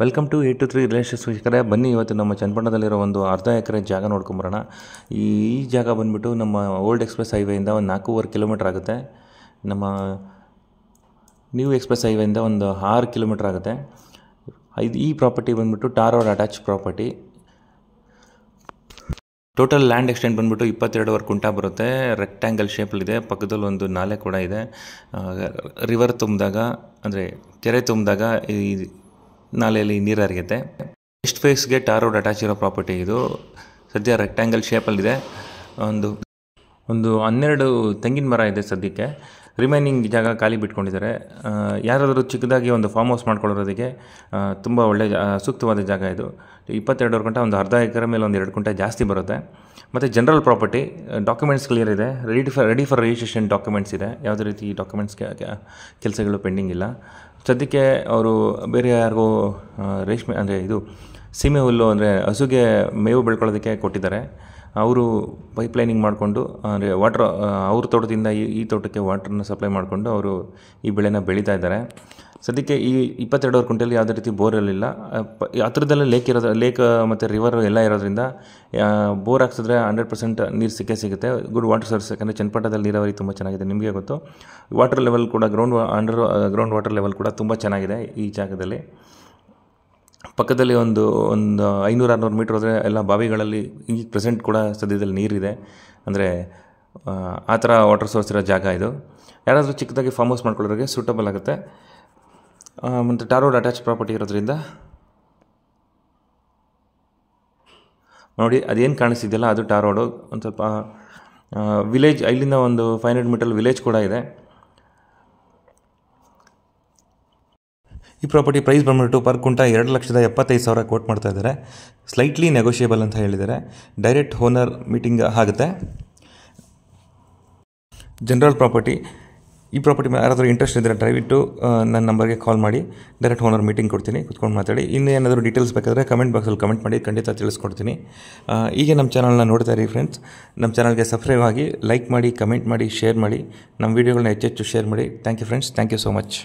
welcome to eight two three relations ವೀಕ್ಷಕರೇ ಬನ್ನಿ ಇವತ್ತು ನಮ್ಮ ಚನ್ನಪಟ್ಟಣದಲ್ಲಿರೋ ಒಂದು ಅರ್ಧ ಎಕರೆ ಜಾಗ ನೋಡ್ಕೊಂಬರೋಣ ಈ ಜಾಗ ಬಂದುಬಿಟ್ಟು ನಮ್ಮ ಓಲ್ಡ್ ಎಕ್ಸ್ಪ್ರೆಸ್ ಹೈವೆಯಿಂದ ಒಂದು ನಾಲ್ಕೂವರೆ ಕಿಲೋಮೀಟ್ರ್ ಆಗುತ್ತೆ ನಮ್ಮ ನ್ಯೂ ಎಕ್ಸ್ಪ್ರೆಸ್ ಹೈವೇಯಿಂದ ಒಂದು ಆರು ಕಿಲೋಮೀಟ್ರ್ ಆಗುತ್ತೆ ಇದು ಈ ಪ್ರಾಪರ್ಟಿ ಬಂದುಬಿಟ್ಟು tar road attach property total land extend ಬಂದುಬಿಟ್ಟು ಇಪ್ಪತ್ತೆರಡುವರೆ ಕುಂಟ ಬರುತ್ತೆ ರೆಕ್ಟ್ಯಾಂಗಲ್ ಶೇಪ್ಲಿದೆ ಪಕ್ಕದಲ್ಲಿ ಒಂದು ನಾಲೆ ಕೂಡ ಇದೆ ರಿವರ್ ತುಂಬಿದಾಗ ಅಂದರೆ ಕೆರೆ ತುಂಬಿದಾಗ ಈ ನಾಲೆಯಲ್ಲಿ ನೀರು ಹರಿಯುತ್ತೆ ಎಷ್ಟು ಫೇಸ್ಗೆ ಟಾರ್ ರೋಡ್ ಅಟ್ಯಾಚ್ ಇರೋ ಪ್ರಾಪರ್ಟಿ ಇದು ಸದ್ಯ ರೆಕ್ಟ್ಯಾಂಗಲ್ ಶೇಪಲ್ಲಿದೆ ಒಂದು ಒಂದು ಹನ್ನೆರಡು ತೆಂಗಿನ ಮರ ಇದೆ ಸದ್ಯಕ್ಕೆ ರಿಮೈನಿಂಗ್ ಜಾಗ ಖಾಲಿ ಬಿಟ್ಕೊಂಡಿದ್ದಾರೆ ಯಾರಾದರೂ ಚಿಕ್ಕದಾಗಿ ಒಂದು ಫಾರ್ಮ್ ಹೌಸ್ ಮಾಡ್ಕೊಳ್ಳೋದಕ್ಕೆ ತುಂಬ ಒಳ್ಳೆಯ ಸೂಕ್ತವಾದ ಜಾಗ ಇದು ಇಪ್ಪತ್ತೆರಡು ಗಂಟೆ ಒಂದು ಅರ್ಧ ಎಕರೆ ಮೇಲೆ ಒಂದು ಎರಡು ಗಂಟೆ ಜಾಸ್ತಿ ಬರುತ್ತೆ ಮತ್ತು ಜನರಲ್ ಪ್ರಾಪರ್ಟಿ ಡಾಕ್ಯುಮೆಂಟ್ಸ್ ಕ್ಲಿಯರ್ ಇದೆ ready for ready for registration documents ಇದೆ ಯಾವುದೇ ರೀತಿ ಡಾಕ್ಯುಮೆಂಟ್ಸ್ ಕೆಲಸಗಳು ಪೆಂಡಿಂಗ್ ಇಲ್ಲ ಸದ್ಯಕ್ಕೆ ಅವರು ಬೇರೆ ಯಾರಿಗೂ ರೇಷ್ಮೆ ಅಂದರೆ ಇದು ಸೀಮೆ ಹುಲ್ಲು ಅಂದರೆ ಹಸುಗೆ ಮೇವು ಬೆಳ್ಕೊಳ್ಳೋದಕ್ಕೆ ಕೊಟ್ಟಿದ್ದಾರೆ ಅವರು ಪೈಪ್ಲೈನಿಂಗ್ ಮಾಡಿಕೊಂಡು ಅಂದರೆ ವಾಟ್ರ್ ಅವ್ರ ತೋಟದಿಂದ ಈ ಈ ತೋಟಕ್ಕೆ ವಾಟ್ರನ್ನ ಸಪ್ಲೈ ಮಾಡಿಕೊಂಡು ಅವರು ಈ ಬೆಳೆನ ಬೆಳೀತಾ ಇದ್ದಾರೆ ಸದ್ಯಕ್ಕೆ ಈ ಇಪ್ಪತ್ತೆರಡುವರೆ ಕುಂಟೆಯಲ್ಲಿ ಯಾವುದೇ ರೀತಿ ಬೋರ್ ಇರಲಿಲ್ಲ ಹತ್ರದಲ್ಲೇ ಲೇಕ್ ಇರೋದ್ರ ಲೇಕ್ ಮತ್ತು ರಿವರ್ ಎಲ್ಲ ಇರೋದ್ರಿಂದ ಬೋರ್ ಹಾಕ್ಸಿದ್ರೆ ಹಂಡ್ರೆಡ್ ಪರ್ಸೆಂಟ್ ನೀರು ಸಿಕ್ಕೇ ಸಿಗುತ್ತೆ ಗುಡ್ ವಾಟರ್ ಸೋರ್ಸ್ ಯಾಕಂದರೆ ಚನ್ನಪಟ್ಟದಲ್ಲಿ ನೀರಾವರಿ ತುಂಬ ಚೆನ್ನಾಗಿದೆ ನಿಮಗೆ ಗೊತ್ತು ವಾಟರ್ ಲೆವೆಲ್ ಕೂಡ ground underground water level ಕೂಡ ತುಂಬ ಚೆನ್ನಾಗಿದೆ ಈ ಜಾಗದಲ್ಲಿ ಪಕ್ಕದಲ್ಲಿ ಒಂದು ಒಂದು ಐನೂರು ಆರುನೂರು ಮೀಟ್ರ್ ಹೋದರೆ ಎಲ್ಲ ಬಾವಿಗಳಲ್ಲಿ ಈ ಪ್ರೆಸೆಂಟ್ ಕೂಡ ಸದ್ಯದಲ್ಲಿ ನೀರಿದೆ ಅಂದರೆ ಆ ಥರ ವಾಟರ್ ಸೋರ್ಸ್ ಇರೋ ಜಾಗ ಇದು ಯಾರಾದರೂ ಚಿಕ್ಕದಾಗಿ ಫಾರ್ಮ್ ಹೌಸ್ ಮಾಡ್ಕೊಳ್ಳೋರಿಗೆ ಸೂಟಬಲ್ ಆಗುತ್ತೆ ಮತ್ತು ಟಾರ್ ರೋಡ್ ಅಟ್ಯಾಚ್ ಪ್ರಾಪರ್ಟಿ ಇರೋದ್ರಿಂದ ನೋಡಿ ಅದೇನು ಕಾಣಿಸ್ತಿದೆಯಲ್ಲ ಅದು ಟಾರ್ ರೋಡು ಒಂದು ಸ್ವಲ್ಪ ವಿಲೇಜ್ ಇಲ್ಲಿಂದ ಒಂದು ಫೈವ್ ಹಂಡ್ರೆಡ್ ಮೀಟರ್ ವಿಲೇಜ್ ಕೂಡ ಇದೆ ಈ ಪ್ರಾಪರ್ಟಿ ಪ್ರೈಸ್ ಬಂದ್ಬಿಟ್ಟು ಪರ್ ಕುಂಟ ಎರಡು ಲಕ್ಷದ ಎಪ್ಪತ್ತೈದು ಸಾವಿರ ಕೋಟ್ ಮಾಡ್ತಾ ಇದ್ದಾರೆ ಸ್ಲೈಟ್ಲಿ ನೆಗೋಷಿಯೇಬಲ್ ಅಂತ ಹೇಳಿದ್ದಾರೆ ಡೈರೆಕ್ಟ್ ಓನರ್ ಮೀಟಿಂಗ್ ಆಗುತ್ತೆ ಜನರಲ್ ಪ್ರಾಪರ್ಟಿ ಈ ಪ್ರಾಪರ್ಟಿ ಮೇಲೆ ಯಾರಾದರೂ ಇಂಟ್ರೆಸ್ಟ್ ಇದ್ದರೆ ದಯವಿಟ್ಟು ನನ್ನ ನಂಬರ್ಗೆ ಕಾಲ್ ಮಾಡಿ ಡೈರೆಕ್ಟ್ ಓನರ್ ಮೀಟಿಂಗ್ ಕೊಡ್ತೀನಿ ಕುತ್ಕೊಂಡು ಮಾತಾಡಿ ಇನ್ನೂ ಏನಾದರೂ ಡೀಟೇಲ್ಸ್ ಬೇಕಾದರೆ ಕಮೆಂಟ್ ಬಾಕ್ಸಲ್ಲಿ ಕಮೆಂಟ್ ಮಾಡಿ ಖಂಡಿತ ತಿಳಿಸ್ಕೊಡ್ತೀನಿ ಈಗ ನಮ್ಮ ಚಾನಲ್ನ ನೋಡ್ತಾ ಇರಿ ಫ್ರೆಂಡ್ಸ್ ನಮ್ಮ ಚಾನಲ್ಗೆ ಸಬ್ಸ್ಕ್ರೈಬ್ ಆಗಿ ಲೈಕ್ ಮಾಡಿ ಕಮೆಂಟ್ ಮಾಡಿ ಶೇರ್ ಮಾಡಿ ನಮ್ಮ ವೀಡಿಯೋಗಳನ್ನ ಹೆಚ್ಚೆಚ್ಚು ಶೇರ್ ಮಾಡಿ thank you friends thank you so much